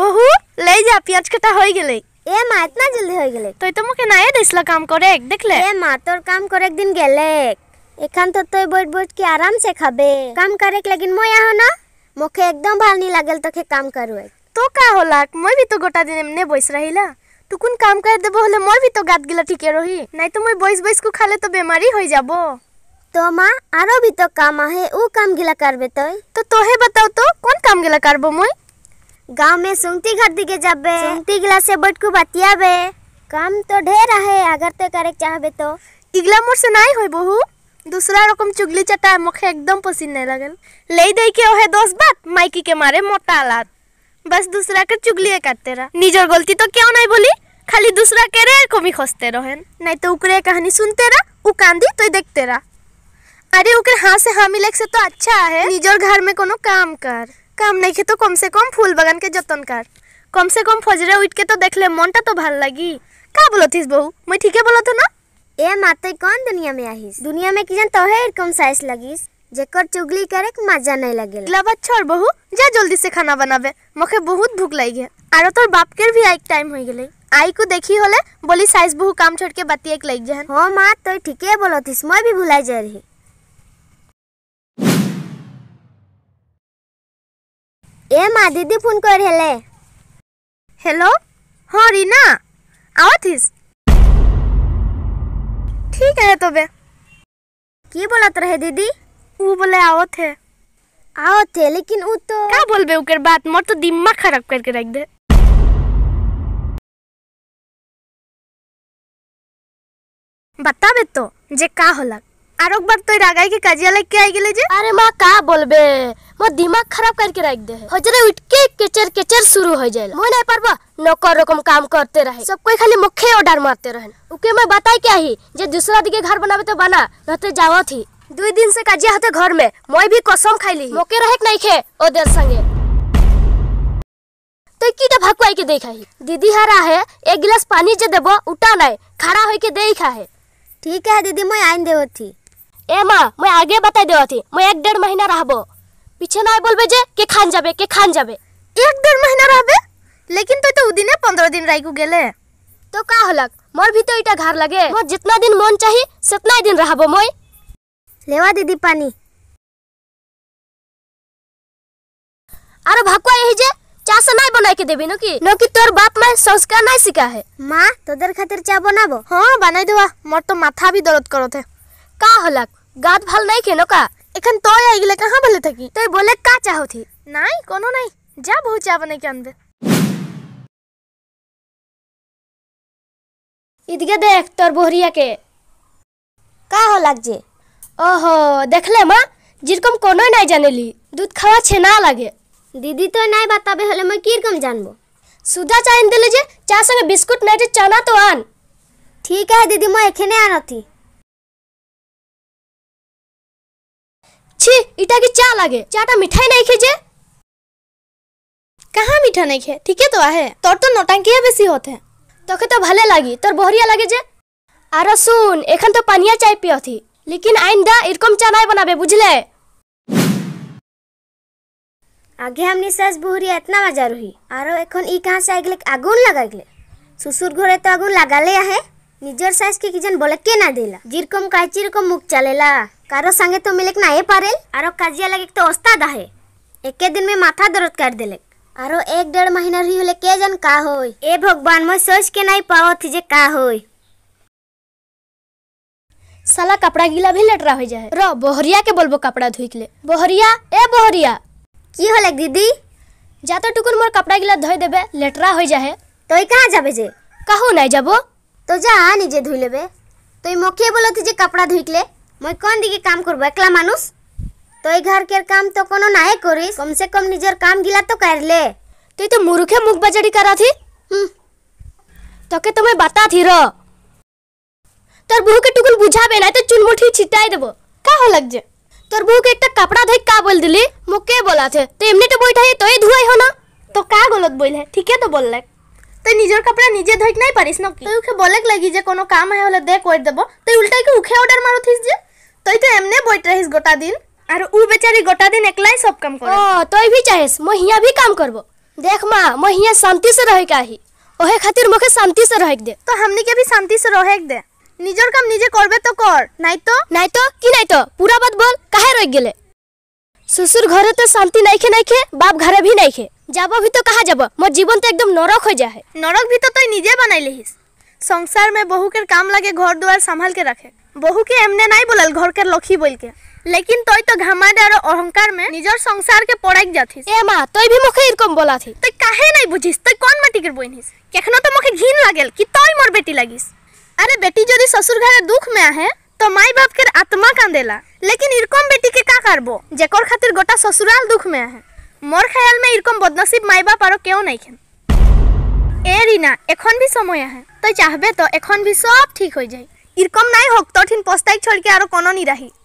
বহু লেই যা পেঁয়াজ কাটা হয়ে গেলে এ মা এতনা জলদি হয়ে গেলে তুই তো মুখে নাই দিছলা কাম করে দেখলে এ মা তোর কাম করে একদিন গেলে এখান তো তুই বইট বইট কি আরামসে খাবে কাম করে লাগিন মই আহ না মুখে একদম ভাল নি লাগেল তোকে কাম করুয়ে তো কা হলাক মই ভি তো গোটা দিন এমনে বইস রহিলা টুকুন কাম করে দেব হলে মই ভি তো গাত গিলা ঠিকে রহি নাই তো মই বইস বইস কু খালে তো বেমারি হয়ে যাব তো মা আরো ভি তো কাম আহে ও কাম গিলা করবে তুই তো তোহে বাতাও তো কোন কাম গিলা করব মই गांव में सुंगती घर दिखे जाबे सुंगती गिला से बट को बतिया बे काम तो ढेर है अगर तो करे चाहबे तो इगला मोर से सुनाई होई बहु दूसरा रकम चुगली चटा मखे एकदम पसंद नहीं लगल ले दई के ओहे दोस्त बात माइकी के मारे मोटा लात बस दूसरा के चुगली है करते रह निजर गलती तो क्यों नहीं बोली खाली दूसरा के रे कमी खोजते रहन नहीं तो उकरे कहानी सुनते रह उ कांदी तो देखते रह अरे उकरे हाथ से हामी लग से तो अच्छा है निजर घर में कोनो काम कर কাম নাই তো কমসে কম ফুল বাগানকে যতন কার কমসে কম ফজরে উইটকে তো দেখলে মনটা তো ভাল লাগি কা বলতিস বউ মই ঠিকে বলতো না এ মাতে কোন দুনিয়া মে আহিস দুনিয়া মে কি জান তহে এরকম সাইজ লাগিস जेकर चुगली करे मजा नहीं लगे लबत छोड़ बहू जा जल्दी से खाना बनावे मुखे बहुत भूख लगी है आरो तोर बाप के भी एक टाइम हो गेले आई को देखी होले बोली साइज बहू काम छोड़ के बतिया एक लग जाहन हो मां तो ठीके बोलतिस मैं भी भुला जा रही এ মা দিদি ফোন করে হেলে হ্যালো হ্যাঁ রিনা আওয়াথিস ঠিক আছে তবে কি বলাত রে দিদি ও বলে আওয়াত হে আওয়াত হে লেকিন ও তো কা বলবে ওকের বাত মোর তো দিমাগ খারাপ করকে রাখ দে বাতাবে তো যে কা হলাক आरोग बार तो আরেকবার তুই রাগাইকে लग के আই গেলে যে আরে মা কা বলবে मोर दिमाग खराब करके रख दे हजरे उठ के केचर केचर शुरू हो जाए मैं नहीं पारबा नौकर रकम काम करते रहे सब कोई खाली मुखे ऑर्डर मारते रहे उके मैं बताई क्या ही जे दूसरा दिखे घर बनावे तो बना रहते जाओ थी दो दिन से काजिया होते घर में मैं भी कसम खाई ली मोके रहे नहीं खे ओ देर संगे तो कीटा भकुआई के देखा ही दीदी हरा है एक गिलास पानी जे देबो उठा नहीं खड़ा होके देखा है ठीक है दीदी मैं आइन देवती এ মা মই আগে বাতাই দেওয়া দেওয়াতে মই এক দেড় মহিনা রাহব পিছে নাই বলবে যে কে খান যাবে কে খান যাবে এক দেড় মহিনা রাহবে লেকিন তুই তো উদিনে পনেরো দিন রাইকু গেলে তো কা হলাক মোর ভিতর এটা ঘর লাগে মোর জিতনা দিন মন চাহি সেতনাই দিন রাহব মই লেওয়া দিদি পানি আর ভাকুয়া এই যে চা সে সানাই বানাইকে দেবি নাকি নাকি তোর বাপ মা সংস্কার নাই শিখা হে মা তোদের খাতির চা বানাবো হ্যাঁ বানাই দেওয়া মোর তো মাথা বি দরদ করতে কা হলাক গাত ভাল নাই কেন কা এখান তয় আই গেলে কাহা ভালে থাকি তাই বলে কা চাহতি নাই কোনো নাই যা বহু চা কেন দে ইদিকে দেখ তোর বহরিয়াকে কা হ লাগছে ওহো দেখলে মা যেরকম কোনোই নাই জানেলি দুধ খাওয়া ছেনা লাগে দিদি তো নাই বাতাবে হলে মই কিরকম জানবো সুধা চাইন দিলে যে চা সঙ্গে বিস্কুট নাই নাইটে চানা তো আন ঠিক আছে দিদি মই এখানে আনতি ছি এটাকে চা লাগে চাটা মিঠাই নাই খেজে কাহা মিঠা নাই খে ঠিকে তো আহে তোর তো নটাঙ্কিয়া বেশি হতে তোকে তো ভালে লাগি তোর বহরিয়া লাগে যে আর শুন এখন তো পানিয়া চাই পিয়থি लेकिन आइंदा इरकम चा नहीं बनाबे बुझले आगे हमनी सास बहुरी इतना मजा रही आरो এখন ই कहां से आगले आगुन लगा गले ससुर घरे तो आगुन लगाले आहे निजर सास के किजन बोले के ना देला जिरकम काची रकम मुख चलेला कारो संगे तो मिलक ना पारेल आरो काजिया लगे तो उस्ताद है एके दिन में माथा दर्द कर दिले आरो एक डेढ़ महीना रही होले के जन का होई ए भगवान मैं सोच के नहीं पावत जे का होई साला कपड़ा गीला भी लटरा हो जाए रो बोहरिया के बोलबो कपड़ा धोई के बोहरिया ए बोहरिया की होले दीदी जा तो टुकुन मोर कपड़ा गीला धोई देबे लटरा हो जाए तोई कहाँ जाबे जे कहू नहीं जाबो तो जा निजे धोई लेबे तोई मोखे बोलत जे कपड़ा धोई के মই কোন দিকে কাম করব একলা মানুষ তুই ঘরকের কাম তো কোনো নাই করিস কমসে কম নিজের কাম গিলা তো কারলে তুই তো মুরুখে মুখ বাজারি কারাথি তোকে তো মই বাতা থির তোর বহুকে টুকুন বুঝাবে না তো চুনমুঠি ছিটাই দেব কা হল লাগছে তোর বহুকে একটা কাপড়া ধই কা বল দিলি মুকে বলাছে তো এমনি তো বইঠাই তোই ধুয়াই হো না তো কা গলত বইলে ঠিকে তো বললে তুই নিজের কাপড়া নিজে ধইক নাই পারিস না তুই উখে বলেক লাগি যে কোনো কাম হয় হলে দে কই দেব তুই উল্টাই কি উখে অর্ডার মারুথিস যে তই তো এমনে বইট রহিস গোটা দিন আর ও বেচারি গোটা দিন একলাই সব কাম করে ও তই ভি চাহিস মই হিয়া ভি কাম করব দেখ মা মই হিয়া শান্তি से रह কাহি ওহে খাতির মোকে শান্তি से रहक দে তো हमनी के भी शांति से रहेक दे নিজর কাম নিজে করবে তো কর নাই তো নাই তো কি নাই তো পুরা বাদ বল কাহে রই গেলে শ্বশুর ঘরে তো শান্তি নাইখে নাইখে বাপ ঘরে ভি নাইখে যাব ভি তো কাহা যাব মোর জীবন তো একদম নরক হয়ে যায় নরক ভি তো তুই নিজে বানাই লিহিস সংসার মে বহুকের কাম লাগে ঘর দুয়ার সামাল के रखे বহু के एमने नहीं बोलल घर के लखी बोल के लेकिन तोय तो घमाडे और अहंकार में निजर संसार के पड़ाक जाथिस ए मां तोय भी मुखे इरकम बोला थी तोय काहे नहीं बुझिस तोय कौन माटी के बोइनिस केखनो तो मुखे घिन लागेल कि तोय मोर बेटी लागिस अरे बेटी जदी ससुर घर दुख में आहे तो माई बाप के आत्मा कांदेला लेकिन इरकम बेटी के का करबो जेकर खातिर गोटा ससुराल दुख में आहे मोर ख्याल में इरकम बदनसीब माई बाप आरो केओ नहीं खेन ए रीना एखन भी समय आहे तोय चाहबे तो एखन भी सब ठीक हो जाई ইরকম নাই হোক তঠিন পস্তাই ছড়কে আরো কোনো নিরাহি